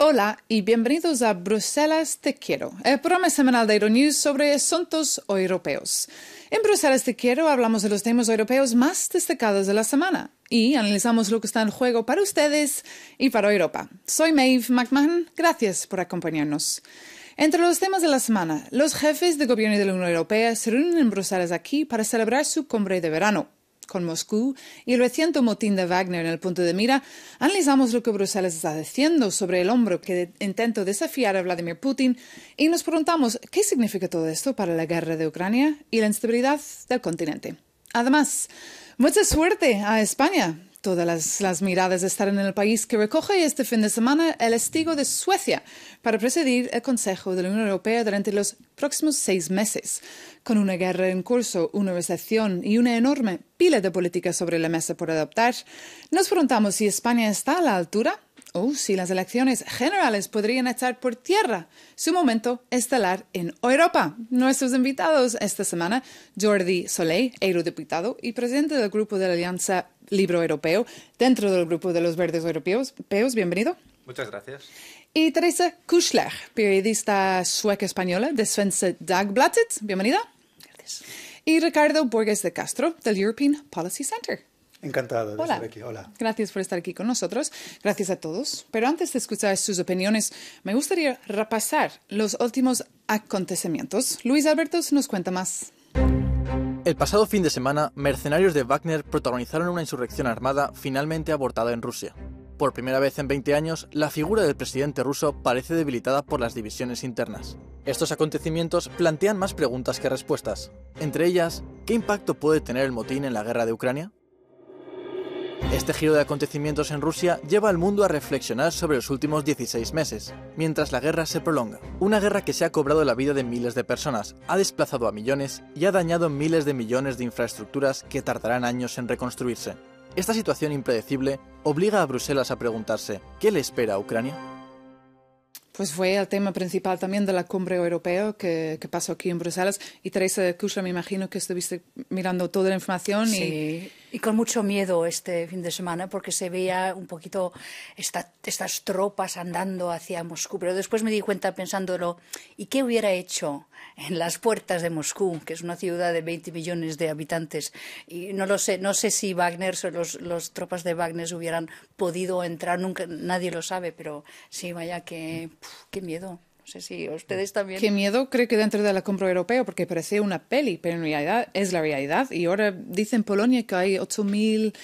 Hola y bienvenidos a Bruselas Te Quiero, el programa semanal de Euronews sobre asuntos europeos. En Bruselas Te Quiero hablamos de los temas europeos más destacados de la semana y analizamos lo que está en juego para ustedes y para Europa. Soy Maeve McMahon, gracias por acompañarnos. Entre los temas de la semana, los jefes de gobierno de la Unión Europea se reúnen en Bruselas aquí para celebrar su cumbre de verano. Con Moscú y el reciente motín de Wagner en el punto de mira, analizamos lo que Bruselas está haciendo sobre el hombro que intentó desafiar a Vladimir Putin y nos preguntamos qué significa todo esto para la guerra de Ucrania y la inestabilidad del continente. Además, mucha suerte a España todas las, las, miradas estar en el país que recoge este fin de semana el estigo de Suecia para presidir el Consejo de la Unión Europea durante los próximos seis meses. Con una guerra en curso, una recesión y una enorme pila de políticas sobre la mesa por adoptar, nos preguntamos si España está a la altura Oh, si las elecciones generales podrían echar por tierra. Su momento estelar en Europa. Nuestros invitados esta semana, Jordi Soleil, eurodiputado y presidente del grupo de la Alianza Libro Europeo, dentro del grupo de los Verdes Europeos. Bienvenido. Muchas gracias. Y Teresa Kuschler, periodista sueca-española de Svenska Dagbladet. Bienvenida. Gracias. Y Ricardo Borges de Castro, del European Policy Center. Encantado de estar aquí. Hola. Gracias por estar aquí con nosotros. Gracias a todos. Pero antes de escuchar sus opiniones, me gustaría repasar los últimos acontecimientos. Luis Alberto nos cuenta más. El pasado fin de semana, mercenarios de Wagner protagonizaron una insurrección armada finalmente abortada en Rusia. Por primera vez en 20 años, la figura del presidente ruso parece debilitada por las divisiones internas. Estos acontecimientos plantean más preguntas que respuestas. Entre ellas, ¿qué impacto puede tener el motín en la guerra de Ucrania? Este giro de acontecimientos en Rusia lleva al mundo a reflexionar sobre los últimos 16 meses, mientras la guerra se prolonga. Una guerra que se ha cobrado la vida de miles de personas, ha desplazado a millones y ha dañado miles de millones de infraestructuras que tardarán años en reconstruirse. Esta situación impredecible obliga a Bruselas a preguntarse, ¿qué le espera a Ucrania? Pues fue el tema principal también de la cumbre europea que, pasó aquí en Bruselas. Y Teresa Kusha, me imagino que estuviste mirando toda la información y y con mucho miedo este fin de semana porque se veía un poquito estas tropas andando hacia Moscú. Pero después me di cuenta pensándolo, ¿y qué hubiera hecho en las puertas de Moscú, que es una ciudad de 20 millones de habitantes? Y no lo sé, no sé si Wagner o los, tropas de Wagner hubieran podido entrar, nunca, nadie lo sabe, pero sí, vaya, que, qué miedo sé si mm. ustedes también. Qué miedo creo que dentro de la compra europea, porque parece una peli, pero en realidad es la realidad. Y ahora dicen Polonia que hay 8.000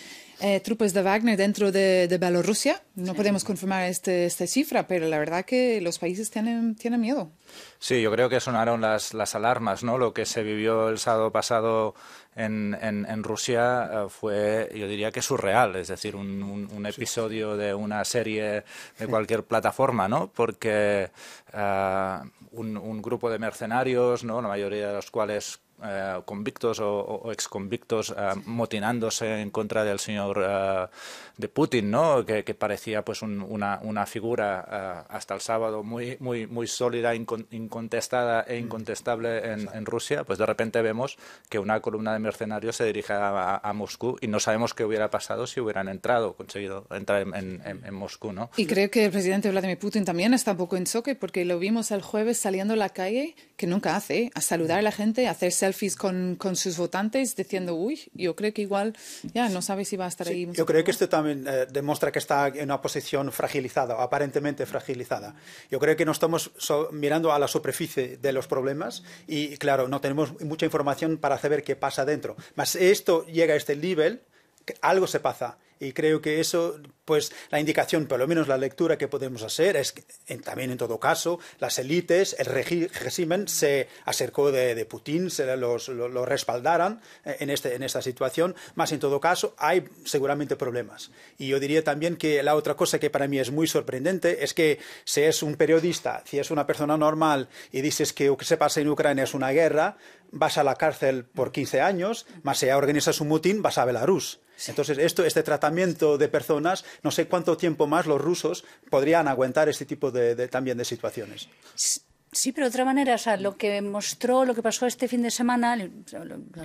eh, tropas de Wagner dentro de, de Bielorrusia. No podemos confirmar este, esta cifra, pero la verdad que los países tienen, tienen miedo. Sí, yo creo que sonaron las, las alarmas, ¿no? Lo que se vivió el sábado pasado en, en, Rusia eh, fue, yo diría que surreal, es decir, un, episodio de una serie de cualquier plataforma, ¿no? Porque eh, un, un grupo de mercenarios, ¿no? La mayoría de los cuales eh, convictos o, exconvictos eh, motinándose en contra del señor eh, de Putin, ¿no? que, parecía pues una, figura hasta el sábado muy, muy, muy sólida, incontestada e incontestable en, Rusia, pues de repente vemos que una columna de mercenarios se dirige a, Moscú y no sabemos qué hubiera pasado si hubieran entrado, conseguido entrar en, Moscú. ¿no? Y creo que el presidente Vladimir Putin también está un poco en choque porque lo vimos el jueves saliendo a la calle, que nunca hace, a saludar a la gente, a hacerse selfies con, con, sus votantes diciendo, uy, yo creo que igual ya no sabe si va a estar ahí. Yo creo que esto también eh, demuestra que está en una posición fragilizada, aparentemente fragilizada. Yo creo que no estamos mirando a la superficie de los problemas y, claro, no tenemos mucha información para saber qué pasa dentro. más esto llega a este nivel, algo se pasa y creo que eso, pues la indicación, por lo menos la lectura que podemos hacer, es que también en todo caso, las élites, el régimen se acercó de, Putin, se los, los, eh, en, este, en esta situación, más en todo caso hay seguramente problemas. Y yo diría también que la otra cosa que para mí es muy sorprendente es que si es un periodista, si es una persona normal y dices que lo que se pasa en Ucrania es una guerra, vas a la cárcel por 15 años, más si organizas un mutín, vas a Belarus. Entonces, esto, este tratamiento de personas, no sé cuánto tiempo más los rusos podrían aguantar este tipo de, también de situaciones. Sí. pero de otra manera, o sea, lo que mostró, lo que pasó este fin de semana, el,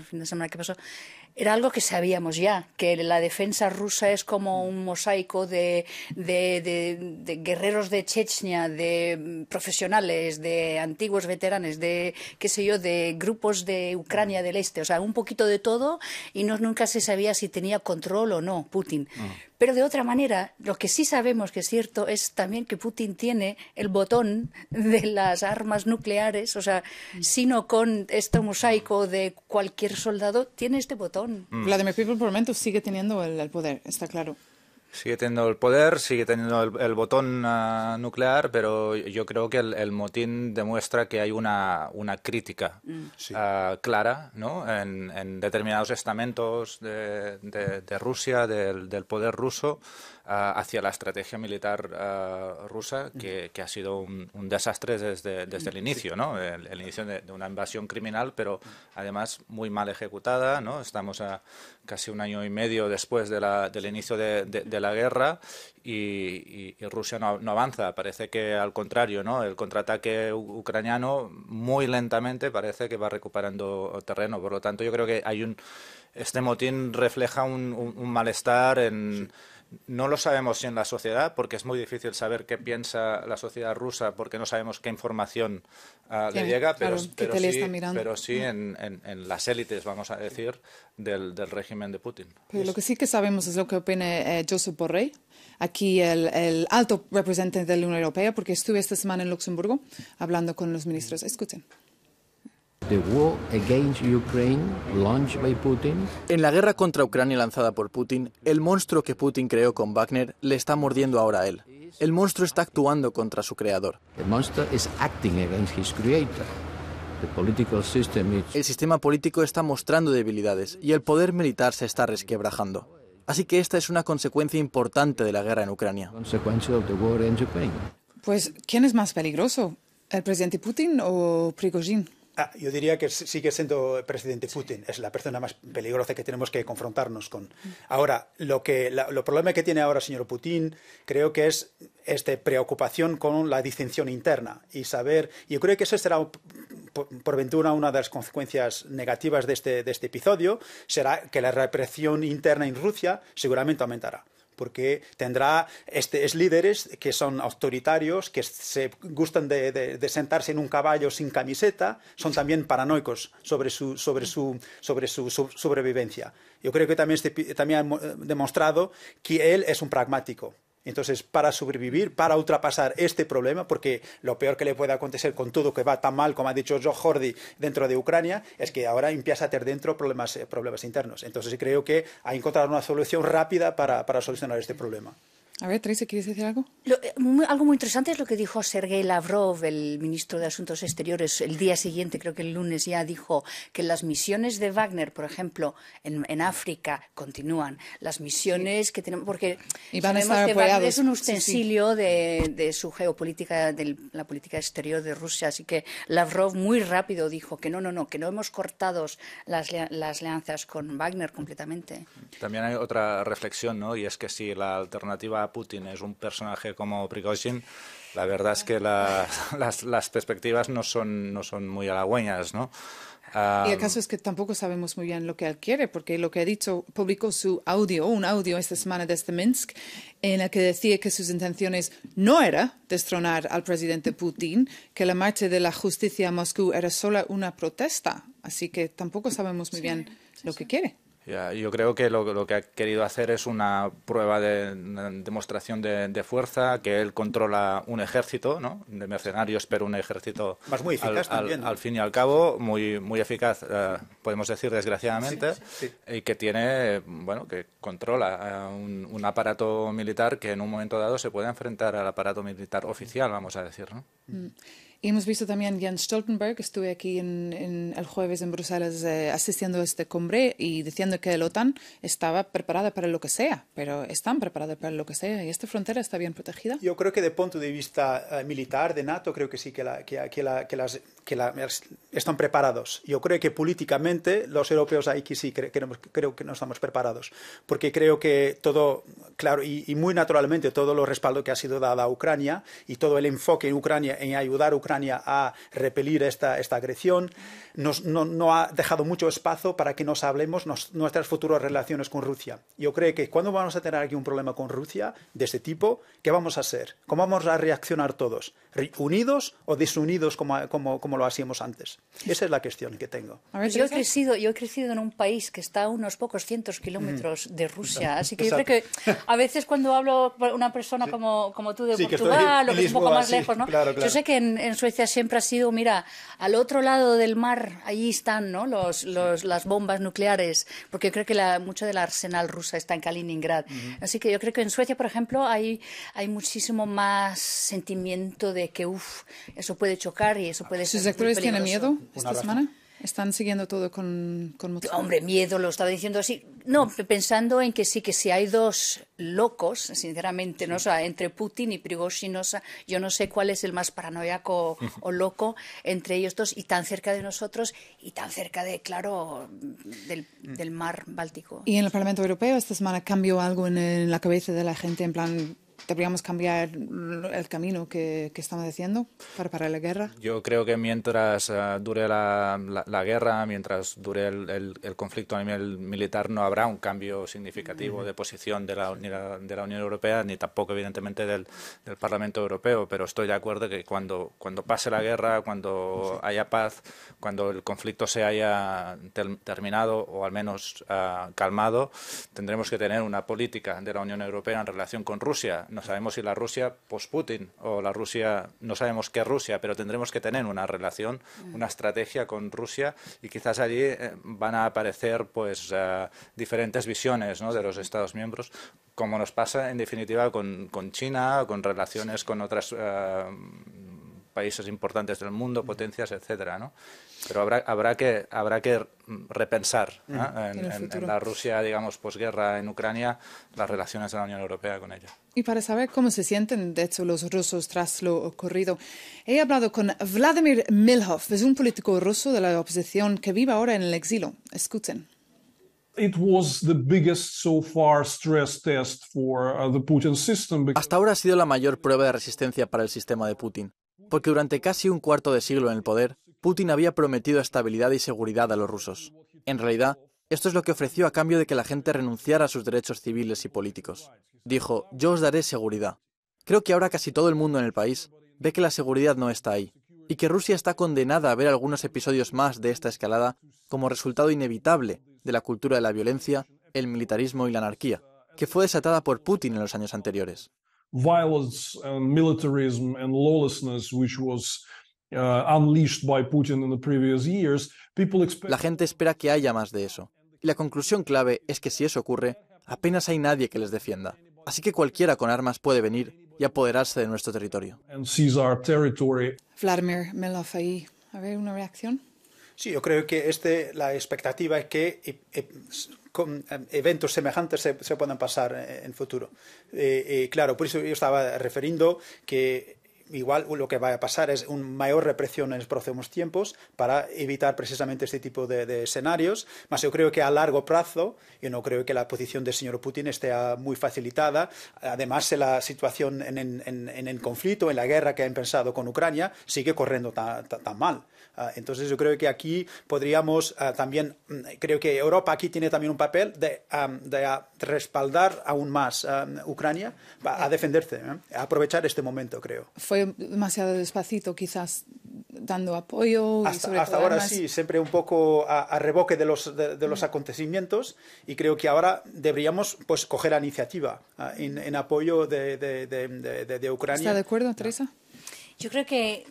fin de semana que pasó, era algo que sabíamos ya, que la defensa rusa es como un mosaico de, guerreros de Chechnya, de profesionales, de antiguos veteranos, de, qué sé yo, de grupos de Ucrania del Este, o sea, un poquito de todo y no, nunca se sabía si tenía control o no Putin. Ah. Pero de otra manera, lo que sí sabemos que es cierto es también que Putin tiene el botón de las armas nucleares, o sea, mm. sino con este mosaico de cualquier soldado, tiene este botón. Vladimir mm. Putin por el momento sigue teniendo el, poder, está claro. Sigue teniendo el poder, sigue teniendo el, botón ah, nuclear, pero yo creo que el, motín demuestra que hay una, una crítica mm. ah, clara en, determinados estamentos de, Rusia, del poder ruso, hacia la estrategia militar rusa, que, ha sido un, desastre desde, el inicio, ¿no? el, inicio de, una invasión criminal, pero además muy mal ejecutada. ¿no? Estamos a casi un año y medio después del inicio de, la guerra y, Rusia no, avanza. Parece que al contrario, ¿no? el contraataque ucraniano muy lentamente parece que va recuperando terreno. Por lo tanto, yo creo que hay un, este motín refleja un, malestar en... No lo sabemos en la sociedad, porque es muy difícil saber qué piensa la sociedad rusa, porque no sabemos qué información ah, le llega, pero, sí, en, las élites, vamos a decir, del, régimen de Putin. Pero lo que sí que sabemos es lo que opina eh, Joseph Borrell, aquí el, el alto representante de la Unión Europea, porque estuve esta semana en Luxemburgo hablando con los ministros. Escuchen. En la guerra contra Ucrania lanzada por Putin, el monstruo que Putin creó con Wagner le está mordiendo ahora a él. El monstruo está actuando contra su creador. El sistema político está mostrando debilidades y el poder militar se está resquebrajando. Así que esta es una consecuencia importante de la guerra en Ucrania. Pues, ¿quién es más peligroso? ¿El presidente Putin o Prigozhin? Ah, yo diría que sigue siendo el presidente Putin, es la persona más peligrosa que tenemos que confrontarnos con. Mm. Ahora, lo que lo problema que tiene ahora el señor Putin, creo que es este preocupación con la distinción interna y saber, yo creo que eso será por, ventura una de las consecuencias negativas este, de este episodio, será que la represión interna en Rusia seguramente aumentará porque tendrá este, líderes que son autoritarios, que se gustan de, sentarse en un caballo sin camiseta, son también paranoicos sobre su, sobrevivencia. Yo creo que también, este también ha eh, demostrado que él es un pragmático. Entonces, para sobrevivir, para ultrapasar este problema, porque lo peor que le puede acontecer con todo que va tan mal, como ha dicho Jordi, dentro de Ucrania, es que ahora empieza a tener dentro problemas, eh, problemas internos. Entonces, creo que hay que encontrar una solución rápida para solucionar este problema. A ver, Tracy, ¿quieres decir algo? Eh, algo muy interesante es lo que dijo Sergei Lavrov, el ministro de Asuntos Exteriores, el día siguiente, creo que el lunes ya dijo que las misiones de Wagner, por ejemplo, en, en África continúan. Las misiones que tenemos, porque y van a estar que Wagner es un ustensilio De, de, su geopolítica, de la política exterior de Rusia. Así que Lavrov muy rápido dijo que no, no, no, que no hemos cortado las, las alianzas con Wagner completamente. También hay otra reflexión, ¿no? Y es que si la alternativa Putin es un personaje como Prigozhin, la verdad es que las, perspectivas no son, no son muy halagüeñas, ¿no? y el caso es que tampoco sabemos muy bien lo que él quiere, porque lo que ha dicho, publicó su audio, un audio esta semana desde Minsk, en el que decía que sus intenciones no era destronar al presidente Putin, que la marcha de la justicia a Moscú era solo una protesta. Así que tampoco sabemos muy bien lo que quiere yo creo que lo, que ha querido hacer es una prueba de demostración de, fuerza, que él controla un ejército, ¿no? De mercenarios, pero un ejército Más muy eficaz al, también, al, fin y al cabo, muy, muy eficaz, eh, podemos decir desgraciadamente, y que tiene, bueno, que controla eh, un, aparato militar que en un momento dado se puede enfrentar al aparato militar oficial, vamos a decir, ¿no? Mm. Y hemos visto también Jens Stoltenberg, estuve aquí en, el jueves en Bruselas eh, asistiendo a este cumbre y diciendo que la OTAN estaba preparada para lo que sea, pero están preparadas para lo que sea y esta frontera está bien protegida. Yo creo que de punto de vista eh, militar de NATO, creo que sí, que, la, que, que las, están preparados. Yo creo que políticamente los europeos ahí sí creo que no estamos preparados, porque creo que todo, claro, y, muy naturalmente todo lo respaldo que ha sido dado a Ucrania y todo el enfoque en Ucrania en ayudar a Ucrania a repelir esta, esta agresión, nos, no, ha dejado mucho espacio para que nos hablemos nuestras futuras relaciones con Rusia. Yo creo que cuando vamos a tener aquí un problema con Rusia de este tipo, ¿qué vamos a hacer? ¿Cómo vamos a reaccionar todos? ¿Unidos o desunidos como, lo hacíamos antes? Esa es la cuestión que tengo. Yo he, crecido, yo he crecido en un país que está a unos pocos cientos mm. kilómetros de Rusia, así que yo creo que a veces cuando hablo una persona como, como tú de Portugal, o que es un poco más lejos, ¿no? Yo sé que en Suecia siempre ha sido, mira, al otro lado del mar, ahí están ¿no? los, las bombas nucleares, porque yo creo que la, mucho del arsenal rusa está en Kaliningrad. Así que yo creo que en Suecia, por ejemplo, hay, hay muchísimo más sentimiento de que, uff, eso puede chocar y eso puede ah, ser. ¿Sus actores tienen miedo esta semana? Están siguiendo todo con, con mucho... Hombre, miedo, lo estaba diciendo así. No, pensando en que sí, que si hay dos locos, sinceramente, ¿no? entre Putin y Prigozhin, yo no sé cuál es el más paranoiaco o loco entre ellos dos y tan cerca de nosotros y tan cerca de, claro, del, mm. del mar Báltico. ¿Y en el Parlamento Europeo esta semana cambió algo en, en la cabeza de la gente en plan deberíamos cambiar el camino que, estamos haciendo para parar la guerra? Yo creo que mientras eh, dure la, guerra, mientras dure el, conflicto a nivel militar, no habrá un cambio significativo de posición de la, ni de la Unión Europea, ni tampoco, evidentemente, del, Parlamento Europeo. Pero estoy de acuerdo que cuando, pase la guerra, cuando haya paz, cuando el conflicto se haya terminado o al menos ah, calmado, tendremos que tener una política de la Unión Europea en relación con Rusia no sabemos si la Rusia post-Putin o la Rusia, no sabemos qué Rusia, pero tendremos que tener una relación, mm. una estrategia con Rusia y quizás allí eh, van a aparecer pues eh, diferentes visiones de los Estados miembros, como nos pasa en definitiva con, China, con relaciones con otros eh, países importantes del mundo, mm. potencias, etcétera, Pero habrá, habrá, que, habrá que repensar mm. en, la Rusia, digamos, posguerra en Ucrania, las relaciones de la Unión Europea con ella. Y para saber cómo se sienten, de hecho, los rusos tras lo ocurrido, he hablado con Vladimir Milhov, es un político ruso de la oposición que vive ahora en el exilio. Escuchen. Hasta ahora ha sido la mayor prueba de resistencia para el sistema de Putin, porque durante casi un cuarto de siglo en el poder, Putin había prometido estabilidad y seguridad a los rusos. En realidad, esto es lo que ofreció a cambio de que la gente renunciara a sus derechos civiles y políticos. Dijo, yo os daré seguridad. Creo que ahora casi todo el mundo en el país ve que la seguridad no está ahí y que Rusia está condenada a ver algunos episodios más de esta escalada como resultado inevitable de la cultura de la violencia, el militarismo y la anarquía, que fue desatada por Putin en los años anteriores. Uh, la gente espera que haya más de eso la conclusión clave es que si eso ocurre, apenas hay nadie que les defienda. Así que cualquiera con armas puede venir y apoderarse de nuestro territorio. Vladimir ahí. a ver una reacción. Sí, yo creo que este, la expectativa es que eh, eh, con eh, eventos semejantes se, puedan pasar en futuro. claro, por eso yo estaba referiendo que igual lo que va a pasar es una mayor represión en los próximos tiempos para evitar precisamente este tipo de, escenarios. Mas yo creo que a largo plazo, yo no creo que la posición del señor Putin esté muy facilitada. Además, la situación en, el conflicto, en la guerra que han pensado con Ucrania, sigue corriendo tan, mal. Ah, entonces yo creo que aquí podríamos ah, también, mm, creo que Europa aquí tiene también un papel de, respaldar aún más a ah, Ucrania a defenderse, ¿eh? a aprovechar este momento, creo demasiado despacito, quizás dando apoyo. Hasta, ahora sí, siempre un poco a, a reboque de los, de, los, mm. acontecimientos y creo que ahora deberíamos pues, coger la iniciativa ah, en, en, apoyo de, de Ucrania. ¿Está de acuerdo, Teresa? Yo creo que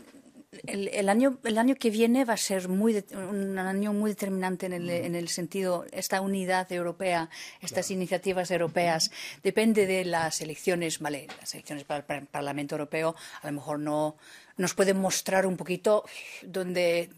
el, año, que viene va a ser muy, un año muy determinante en el, mm. en el sentido, esta unidad europea, estas iniciativas europeas, depende de las elecciones, vale, las elecciones para el Parlamento Europeo a lo mejor no nos pueden mostrar un poquito dónde,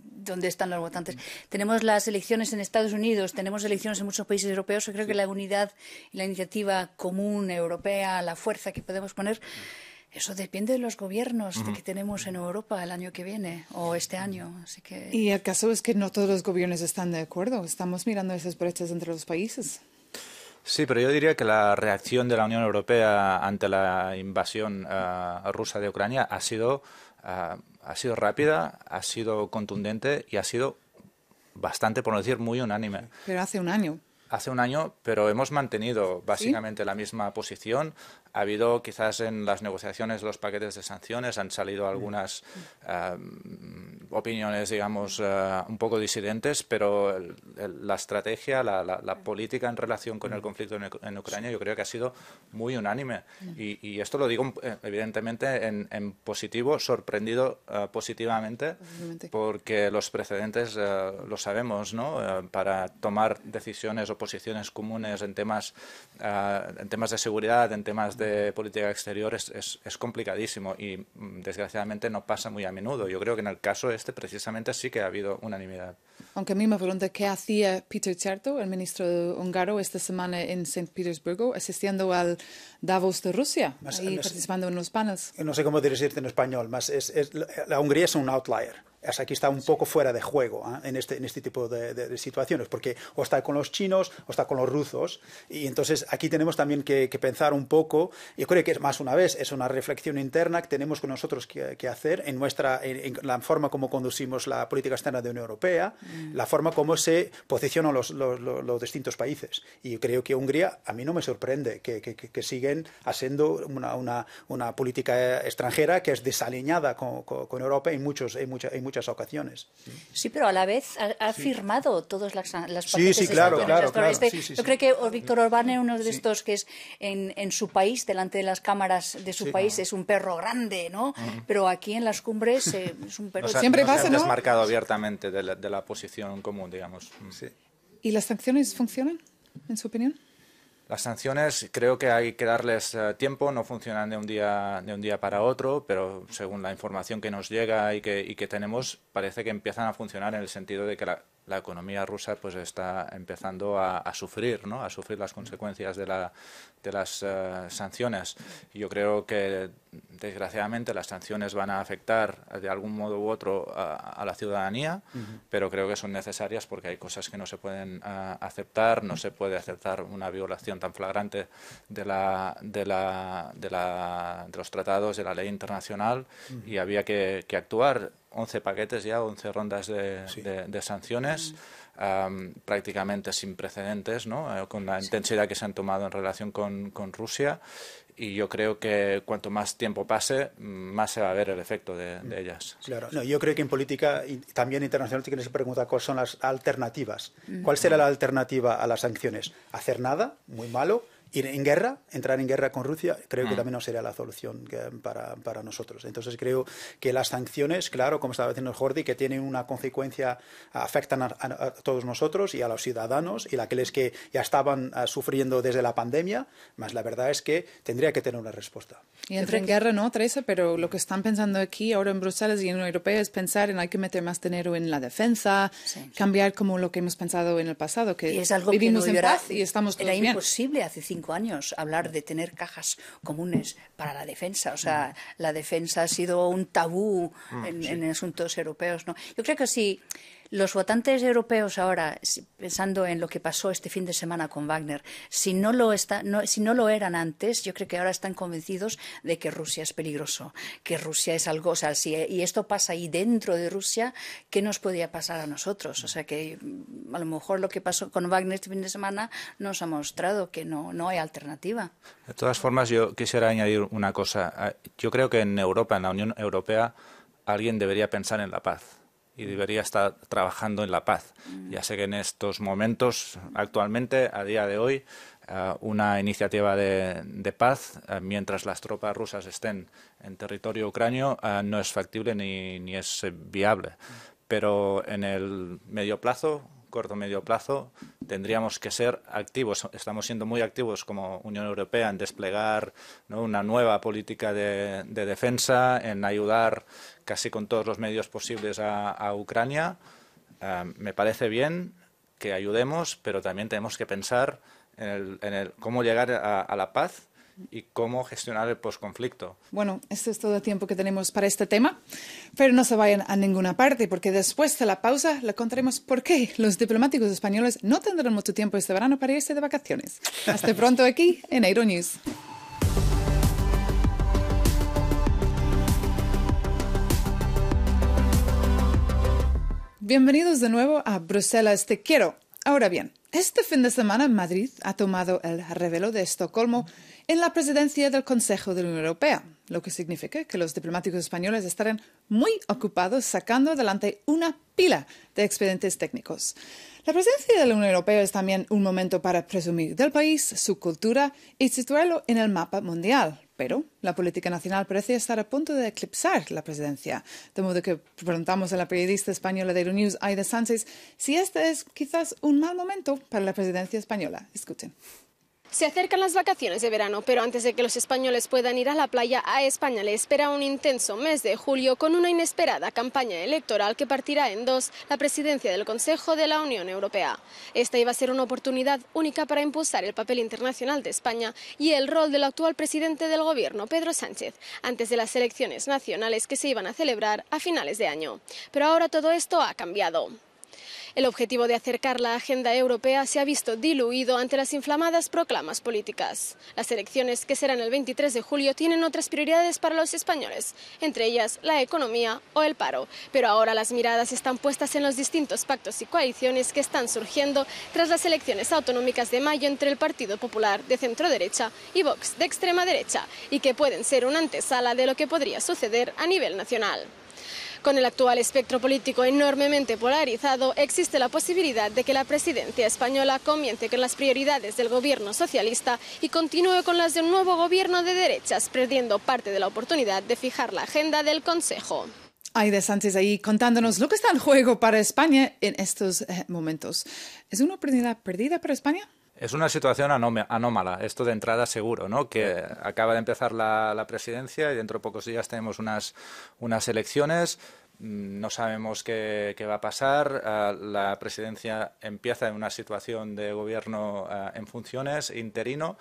están los votantes. Mm. Tenemos las elecciones en Estados Unidos, tenemos elecciones en muchos países europeos, yo creo que la unidad, y la iniciativa común europea, la fuerza que podemos poner. Mm. Eso depende de los gobiernos que tenemos en Europa el año que viene o este año. Así que... Y el caso es que no todos los gobiernos están de acuerdo. Estamos mirando esas brechas entre los países. Sí, pero yo diría que la reacción de la Unión Europea ante la invasión eh, rusa de Ucrania ha sido, eh, ha sido rápida, ha sido contundente y ha sido bastante, por no decir muy unánime. Pero hace un año hace un año, pero hemos mantenido básicamente la misma posición. Ha habido quizás en las negociaciones los paquetes de sanciones, han salido algunas em, opiniones, digamos, eh, un poco disidentes, pero la estrategia, la, política en relación con el mm. conflicto en, Ucrania yo creo que ha sido muy unánime. Mm. Y, esto lo digo eh, evidentemente en, positivo, sorprendido eh, positivamente, porque los precedentes lo sabemos, ¿no? para tomar decisiones o posiciones comunes en temas, en temas de seguridad, en temas de de política exterior es, es, complicadísimo y mm, desgraciadamente no pasa muy a menudo. Yo creo que en el caso este precisamente sí que ha habido unanimidad. Aunque a mí me pregunta qué hacía Peter Certo, el ministro húngaro, esta semana en San Petersburgo, asistiendo al Davos de Rusia y participando en los paneles. No sé cómo dirigirte en español, más es, la Hungría es un outlier aquí está un poco fuera de juego ¿eh? en, este, en este tipo de, situaciones, porque o está con los chinos o está con los rusos. Y entonces aquí tenemos también que, pensar un poco, yo creo que es más una vez, es una reflexión interna que tenemos con nosotros que, hacer en, nuestra, en, la forma como conducimos la política externa de la Unión Europea, mm. la forma como se posicionan los, distintos países. Y creo que Hungría, a mí no me sorprende que, siguen haciendo una, una, una, política extranjera que es desaliñada con, con, Europa y muchos, en muchos ocasiones. Sí, pero a la vez ha, firmado todas las, las Sí, sí, claro, claro, claro. Este, yo creo que Víctor Orbán es uno de estos que es en, su país, delante de las cámaras de su país, es un perro grande, ¿no? Pero aquí en las cumbres eh, es un perro... que Siempre se ha desmarcado abiertamente de la, de la posición común, digamos. Mm. ¿Y las sanciones funcionan, en su opinión? Las sanciones creo que hay que darles eh, tiempo, no funcionan de un día, de un día para otro, pero según la información que nos llega y que, y que tenemos, parece que empiezan a funcionar en el sentido de que la, economía rusa pues está empezando a, a sufrir, ¿no? a sufrir las consecuencias de la, de las eh, sanciones. Yo creo que, desgraciadamente, las sanciones van a afectar eh, de algún modo u otro a, la ciudadanía, pero creo que son necesarias porque hay cosas que no se pueden eh, aceptar, no se puede aceptar una violación tan flagrante de, la, de, la, de, la, de los tratados, de la ley internacional, y había que, actuar. 11 paquetes ya, 11 rondas de, sanciones prácticamente sin precedentes, eh, con la intensidad que se han tomado en relación con, Rusia. Y yo creo que cuanto más tiempo pase, más se va a ver el efecto de, mm. ellas. Claro, no, yo creo que en política y también internacional tiene que preguntar cuáles son las alternativas. Mm. ¿Cuál será la alternativa a las sanciones? ¿Hacer nada? ¿Muy malo? ir en guerra, entrar en guerra con Rusia, creo que mm. también no sería la solución para, nosotros. Entonces creo que las sanciones, claro, como estaba diciendo Jordi, que tienen una consecuencia, afectan a, todos nosotros y a los ciudadanos y a aquellos que ya estaban ah, sufriendo desde la pandemia, más la verdad es que tendría que tener una respuesta. Y entra en guerra, ¿no, Teresa? Pero lo que están pensando aquí ahora en Bruselas y en la Europea es pensar en hay que meter más dinero en la defensa, cambiar como lo que hemos pensado en el pasado, que vivimos en paz y estamos todos era imposible hace cinco años hablar mm. de tener cajas comunes para la defensa. O sea, mm. la defensa ha sido un tabú mm, en, asuntos europeos. ¿no? Yo creo que Sí, los votantes europeos ahora, pensando en lo que pasó este fin de semana con Wagner, si no lo, está, si no lo eran antes, yo creo que ahora están convencidos de que Rusia es peligroso, que Rusia es algo, o sea, si, y esto pasa ahí dentro de Rusia, ¿qué nos podría pasar a nosotros? O sea, que mm, a lo mejor lo que pasó con Wagner este fin de semana nos ha mostrado que no, no hay alternativa. De todas formas, yo quisiera añadir una cosa. Ah, yo creo que en Europa, en la Unión Europea, alguien debería pensar en la paz y debería estar trabajando en la paz. Mm. Ya sé que en estos momentos, actualmente, a día de hoy, eh, una iniciativa de, paz eh, mientras las tropas rusas estén en territorio ucranio eh, no es factible ni, ni es viable. Mm. Pero en el medio plazo, corto medio plazo tendríamos que ser activos. Estamos siendo muy activos como Unión Europea en desplegar una nueva política de, defensa, en ayudar casi con todos los medios posibles a, Ucrania. Ah, me parece bien que ayudemos, pero también tenemos que pensar en, cómo llegar a la paz y cómo gestionar el posconflicto. Bueno, este es todo el tiempo que tenemos para este tema, pero no se vayan a ninguna parte porque después de la pausa le contaremos por qué los diplomáticos españoles no tendrán mucho tiempo este verano para irse de vacaciones. Hasta pronto aquí en News. Bienvenidos de nuevo a Bruselas Te Quiero. Ahora bien, este fin de semana Madrid ha tomado el revelo de Estocolmo en la presidencia del Consejo de la Unión Europea, lo que significa que los diplomáticos españoles estarán muy ocupados sacando adelante una pila de expedientes técnicos. La presidencia de la Unión Europea es también un momento para presumir del país, su cultura y situarlo en el mapa mundial, pero la política nacional parece estar a punto de eclipsar la presidencia, de modo que preguntamos a la periodista española de Euronews, Aida Sánchez, si este es quizás un mal momento para la presidencia española. Escuchen. Se acercan las vacaciones de verano, pero antes de que los españoles puedan ir a la playa, a España le espera un intenso mes de julio con una inesperada campaña electoral que partirá en dos la presidencia del Consejo de la Unión Europea. Esta iba a ser una oportunidad única para impulsar el papel internacional de España y el rol del actual presidente del Gobierno, Pedro Sánchez, antes de las elecciones nacionales que se iban a celebrar a finales de año. Pero ahora todo esto ha cambiado. El objetivo de acercar la agenda europea se ha visto diluido ante las inflamadas proclamas políticas. Las elecciones, que serán el 23 de julio, tienen otras prioridades para los españoles, entre ellas la economía o el paro. Pero ahora las miradas están puestas en los distintos pactos y coaliciones que están surgiendo tras las elecciones autonómicas de mayo entre el Partido Popular de centro derecha y Vox de extrema derecha, y que pueden ser una antesala de lo que podría suceder a nivel nacional. Con el actual espectro político enormemente polarizado, existe la posibilidad de que la presidencia española comience con las prioridades del gobierno socialista y continúe con las de un nuevo gobierno de derechas, perdiendo parte de la oportunidad de fijar la agenda del Consejo. de Sánchez ahí contándonos lo que está en juego para España en estos eh, momentos. ¿Es una oportunidad perdida para España? Es una situación anómala, esto de entrada seguro, ¿no? Que acaba de empezar la, presidencia y dentro de pocos días tenemos unas, unas elecciones mm, no sabemos qué, qué, va a pasar. Ah, la presidencia empieza en una situación de gobierno ah, en funciones, interino,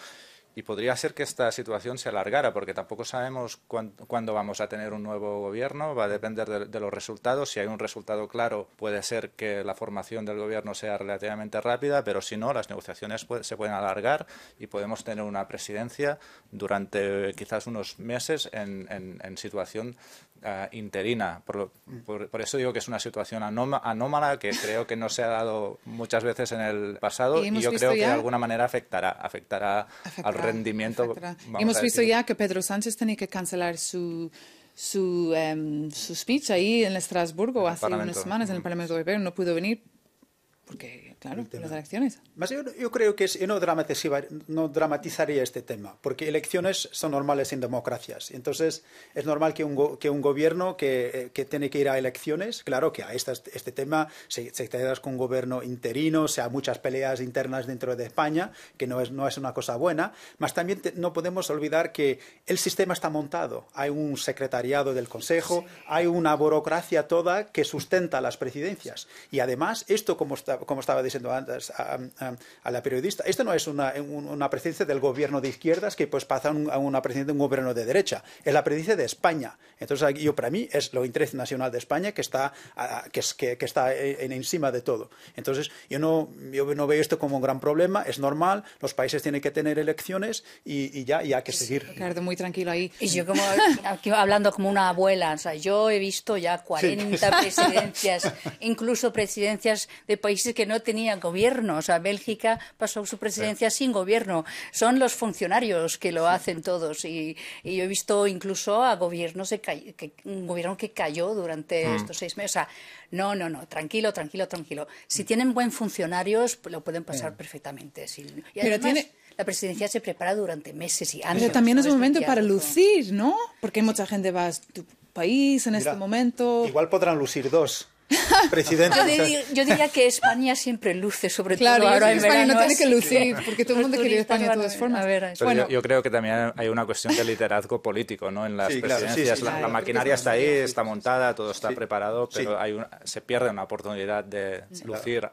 y podría ser que esta situación se alargara, porque tampoco sabemos cuándo vamos a tener un nuevo gobierno, va a depender de, los resultados. Si hay un resultado claro, puede ser que la formación del gobierno sea relativamente rápida, pero si no, las negociaciones se pueden alargar y podemos tener una presidencia durante quizás unos meses en, situación ah, interina. Por, por, eso digo que es una situación anómala que creo que no se ha dado muchas veces en el pasado y, yo creo que de alguna manera afectará, afectará, al rendimiento. Hemos visto ya que Pedro Sánchez tenía que cancelar su su, em, su speech ahí en Estrasburgo hace unas semanas en el Parlamento Europeo. No pudo venir porque claro, las elecciones. Más yo, creo que yo no, dramatizaría, no dramatizaría este tema, porque elecciones son normales en democracias. Entonces, es normal que un, que un gobierno eh, que, tiene que ir a elecciones, claro que a este, este tema se, se con un gobierno interino, o sea, muchas peleas internas dentro de España, que no es, no es una cosa buena, mas también no podemos olvidar que el sistema está montado. Hay un secretariado del Consejo, hay una burocracia toda que sustenta las presidencias. Y además, esto, como, está, como estaba diciendo, siendo antes a, la periodista, esto no es una, una, del gobierno de izquierdas que pues pasa a una presidencia de un gobierno de derecha, es la presidencia de España. Entonces, yo para mí es lo interés nacional de España que está, que, que, que está en, encima de todo. Entonces, yo no, yo no veo esto como un gran problema, es normal, los países tienen que tener elecciones y, y ya, hay que seguir. Ricardo, muy tranquilo ahí. Y yo como, hablando como una abuela, o sea, yo he visto ya 40 presidencias, incluso presidencias de países que no tenían a gobierno. O sea, Bélgica pasó su presidencia sin gobierno. Son los funcionarios que lo hacen todos. Y, yo he visto incluso a gobiernos que, un gobierno que cayó durante mm. estos seis meses. O sea, no, no, no, tranquilo, tranquilo, tranquilo. Si tienen buen funcionarios, pues, lo pueden pasar mm. perfectamente. La presidencia se prepara durante meses y años. Pero también es un momento para lucir, ¿no? Porque mucha gente va a tu país en este momento. Igual podrán lucir dos. presidente. Yo diría, que España siempre luce, sobre todo ahora en España no tiene que lucir, porque todo el mundo quiere España de todas formas. Bueno. Yo, creo que también hay una cuestión de liderazgo político, ¿no? En las presidencias la, maquinaria está ahí, está montada, todo está preparado, pero se pierde una oportunidad de lucir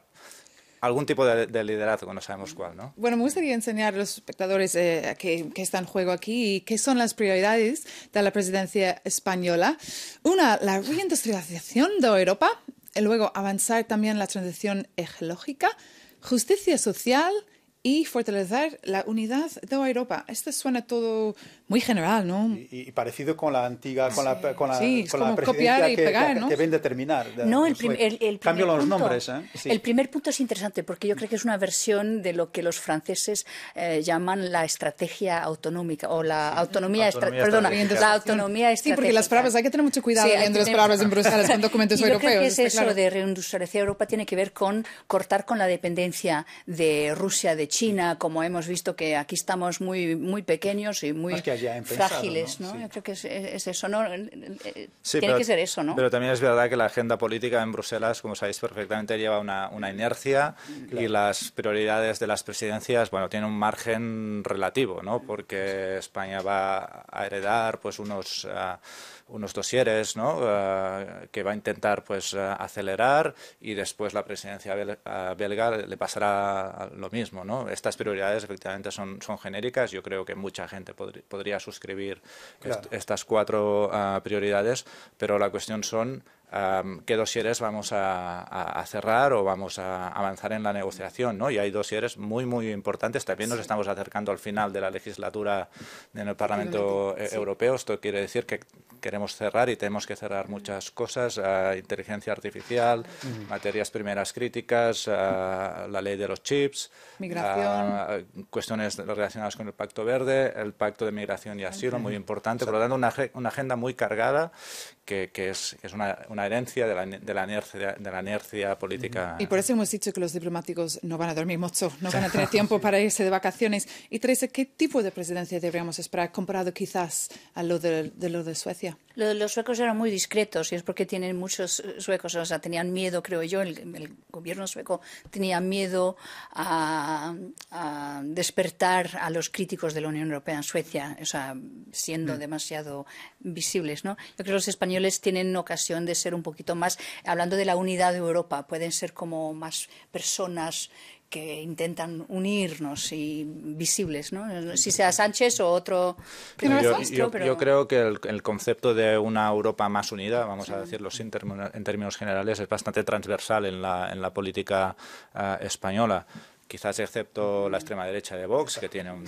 algún tipo de, liderazgo, no sabemos cuál, ¿no? Bueno, me gustaría enseñar a los espectadores eh, que, está en juego aquí y qué son las prioridades de la presidencia española. Una, la reindustrialización de Europa, y eh, luego avanzar también la transición ecológica, justicia social, y fortalecer la unidad de Europa. Esto suena todo muy general, ¿no? Y, parecido con la antigua, con la, con la, sí, con la presidencia que, pegar, que, ¿no? que, deben determinar. No, el, el, el Cambio los nombres. ¿eh? El primer punto es interesante porque yo creo que es una versión de lo que los franceses eh, llaman la estrategia autonómica o la autonomía, perdona, la autonomía estratégica. Sí, porque las palabras, hay que tener mucho cuidado ...entre las palabras en Bruselas con documentos europeos. Yo creo que es eso de reindustrializar Europa tiene que ver con cortar con la dependencia de Rusia, de China China, como hemos visto que aquí estamos muy, muy pequeños y muy frágiles, ¿no? Yo creo que es, eso, ¿no? Eh, eh, tiene que ser eso, ¿no? Pero también es verdad que la agenda política en Bruselas, como sabéis perfectamente, lleva una, inercia y las prioridades de las presidencias, bueno, tienen un margen relativo, ¿no? Porque España va a heredar, pues, unos... Ah, unos dosieres ¿no? Eh, que va a intentar pues, eh, acelerar y después la presidencia eh, belga le pasará lo mismo. Estas prioridades efectivamente son, son genéricas. Yo creo que mucha gente podría suscribir estas cuatro prioridades, pero la cuestión son qué dosieres vamos a, cerrar o vamos a avanzar en la negociación. ¿no? Y hay dosieres muy, muy importantes. También nos estamos acercando al final de la legislatura en el Parlamento e-, Europeo. Esto quiere decir que queremos cerrar y tenemos que cerrar muchas cosas. inteligencia artificial, materias primeras críticas, la ley de los chips, Migración. cuestiones relacionadas con el Pacto Verde, el Pacto de Migración y Asilo, muy importante. Por lo tanto, una, una agenda muy cargada que, es, una, herencia de la, de la inercia, política. Y por eso hemos dicho que los diplomáticos no van a dormir mucho, no van a tener tiempo para irse de vacaciones. Y Teresa, ¿qué tipo de presidencia deberíamos esperar comparado quizás a lo de lo de Suecia? los suecos eran muy discretos y es porque tienen muchos eh, suecos, o sea, tenían miedo, creo yo, el, gobierno sueco tenía miedo a, despertar a los críticos de la Unión Europea en Suecia, o sea, siendo mm. demasiado visibles, ¿no? Yo creo que los españoles tienen ocasión de ser un poquito más, hablando de la unidad de Europa, pueden ser como más personas que intentan unirnos y visibles, ¿no? Si sea Sánchez o otro yo, creo que el, concepto de una Europa más unida, vamos a decirlo sin en términos generales, es bastante transversal en la, política eh, española quizás excepto la extrema derecha de Vox, que tiene un,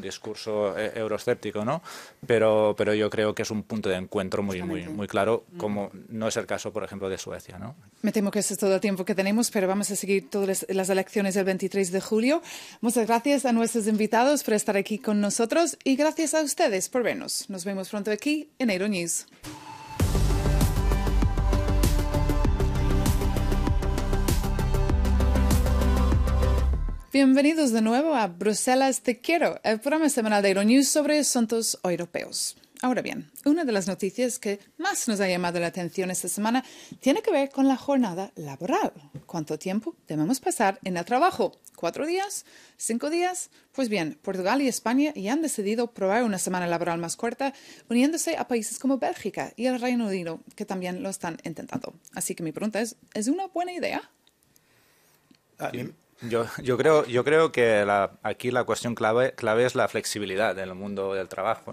discurso eh, euroscéptico, ¿no? Pero, pero yo creo que es un punto de encuentro muy, muy, muy claro, mm. como no es el caso, por ejemplo, de Suecia, ¿no? Me temo que ese es todo el tiempo que tenemos, pero vamos a seguir todas las elecciones el 23 de julio. Muchas gracias a nuestros invitados por estar aquí con nosotros y gracias a ustedes por vernos. Nos vemos pronto aquí en News. Bienvenidos de nuevo a Bruselas Te Quiero, el programa semanal de Euronews sobre asuntos europeos. Ahora bien, una de las noticias que más nos ha llamado la atención esta semana tiene que ver con la jornada laboral. ¿Cuánto tiempo debemos pasar en el trabajo? ¿Cuatro días? ¿Cinco días? Pues bien, Portugal y España ya han decidido probar una semana laboral más corta, uniéndose a países como Bélgica y el Reino Unido, que también lo están intentando. Así que mi pregunta es, ¿es una buena idea? Ah, yo, creo, yo creo que aquí la cuestión clave, clave es la flexibilidad en el mundo del trabajo.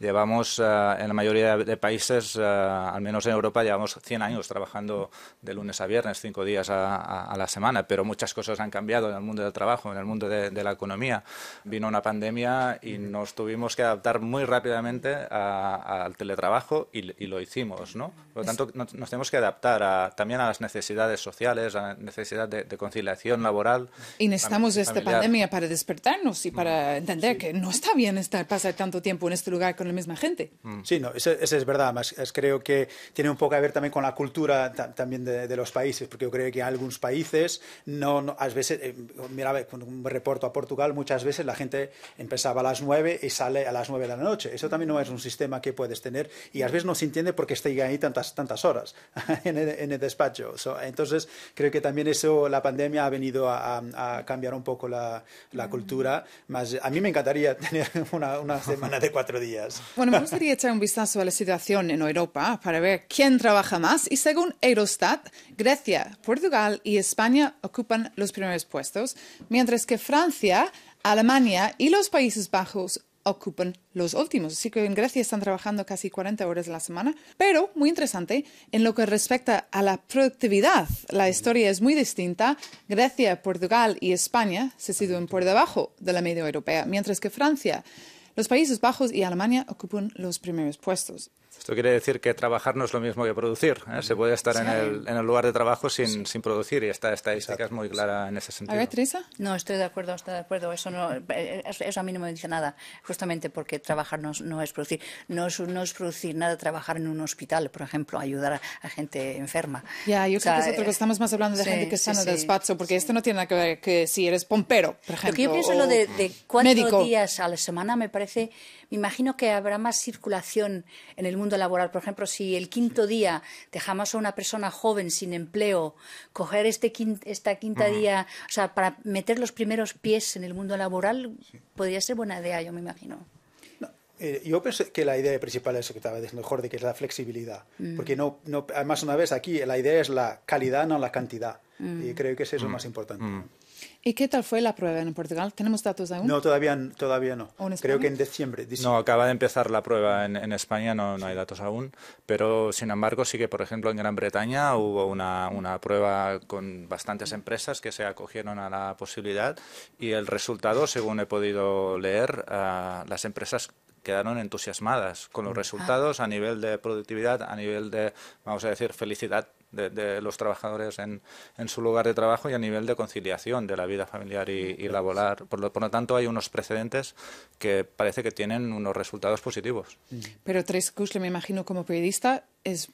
Llevamos, eh, en la mayoría de países, eh, al menos en Europa, llevamos 100 años trabajando de lunes a viernes, cinco días a, la semana, pero muchas cosas han cambiado en el mundo del trabajo, en el mundo de, la economía. Vino una pandemia y mm. nos tuvimos que adaptar muy rápidamente al teletrabajo y, lo hicimos. ¿no? Por lo tanto, nos, tenemos que adaptar también a las necesidades sociales, a la necesidad de conciliación laboral y necesitamos esta pandemia para despertarnos y para mm, entender que no está bien estar pasar tanto tiempo en este lugar con la misma gente. Mm. Sí, no, eso, es verdad. más creo que tiene un poco que ver también con la cultura también de, los países, porque yo creo que en algunos países, no, a veces, eh, mira miraba cuando me reporto a Portugal, muchas veces la gente empezaba a las 9 y sale a las 9 de la noche. Eso también no es un sistema que puedes tener y a veces no se entiende por qué estoy ahí tantas, tantas horas en el, despacho. entonces, creo que también eso, la pandemia ha venido a a, cambiar un poco la, mm. cultura. más a mí me encantaría tener una, una, semana de cuatro días. Bueno, me gustaría echar un vistazo a la situación en Europa para ver quién trabaja más. Y según Eurostat, Grecia, Portugal y España ocupan los primeros puestos, mientras que Francia, Alemania y los Países Bajos ocupan los últimos. Así que en Grecia están trabajando casi 40 horas a la semana. Pero, muy interesante, en lo que respecta a la productividad, la historia es muy distinta. Grecia, Portugal y España se sitúan por debajo de la media europea, mientras que Francia, los Países Bajos y Alemania ocupan los primeros puestos. Esto quiere decir que trabajar no es lo mismo que producir. ¿eh? Se puede estar en, el, lugar de trabajo sin, sin producir y esta estadística es muy clara en ese sentido. ¿A ver, Teresa? No, estoy de acuerdo, estoy de acuerdo. Eso, eh, eso a mí no me dice nada, justamente porque trabajar no, es producir. No es, producir nada trabajar en un hospital, por ejemplo, ayudar a, gente enferma. Ya, yo creo que es eh, estamos más hablando de gente que está en el despacho, porque esto no tiene nada que ver que si eres pompero, por ejemplo. Lo que yo pienso es lo de, de días a la semana me parece, me imagino que habrá más circulación en el mundo mundo laboral. Por ejemplo, si el quinto día dejamos a una persona joven sin empleo, coger este quinta, esta quinta día, o sea, para meter los primeros pies en el mundo laboral, podría ser buena idea, yo me imagino. Eh, yo pensé que la idea principal es lo que estaba diciendo de que es la flexibilidad. Mm. Porque no, no, además, una vez aquí, la idea es la calidad, no la cantidad. Mm. Y creo que es eso mm. más importante. ¿Y qué tal fue la prueba en Portugal? ¿Tenemos datos aún? No, todavía, todavía no. Creo que en diciembre, No, acaba de empezar la prueba en, España, no, no, hay datos aún, pero sin embargo sí que, por ejemplo, en Gran Bretaña hubo una, prueba con bastantes empresas que se acogieron a la posibilidad y el resultado, según he podido leer, ah, las empresas quedaron entusiasmadas con los mm. resultados a nivel de productividad, a nivel de, vamos a decir, felicidad de, los trabajadores en, su lugar de trabajo y a nivel de conciliación de la vida familiar y, laboral. Por lo, tanto, hay unos precedentes que parece que tienen unos resultados positivos. Pero Tres le me imagino, como periodista, es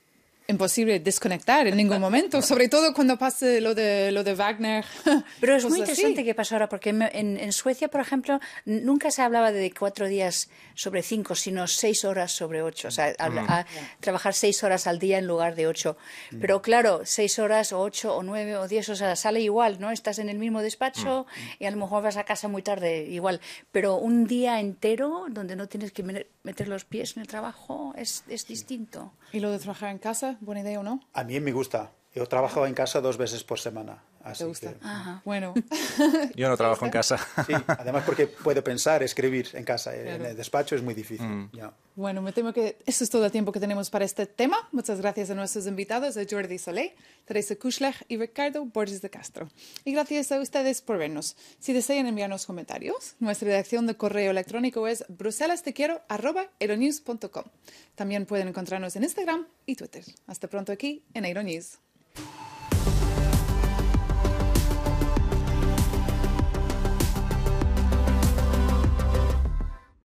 imposible desconectar en ningún momento, sobre todo cuando pase lo de, lo de Wagner. Pero es muy interesante que pasa ahora, porque en, Suecia, por ejemplo, nunca se hablaba de cuatro días sobre cinco, sino seis horas sobre ocho. O sea, mm. trabajar seis horas al día en lugar de ocho. Mm. Pero claro, seis horas o ocho o nueve o diez, o sea, sale igual, ¿no? Estás en el mismo despacho mm. y a lo mejor vas a casa muy tarde, igual. Pero un día entero donde no tienes que meter los pies en el trabajo es, es distinto. ¿Y lo de trabajar en casa? ¿Buena idea no? A mí me gusta. Yo trabajo en casa dos veces por semana bueno. Yo no trabajo en casa. Sí, además porque puedo pensar, escribir en casa, eh, en el despacho es muy difícil. Mm. Bueno, me temo que eso es todo el tiempo que tenemos para este tema. Muchas gracias a nuestros invitados, a Jordi Soleil, Teresa Kuschlech y Ricardo Borges de Castro. Y gracias a ustedes por vernos. Si desean enviarnos comentarios, nuestra dirección de correo electrónico es bruselastequiero.com. También pueden encontrarnos en Instagram y Twitter. Hasta pronto aquí en News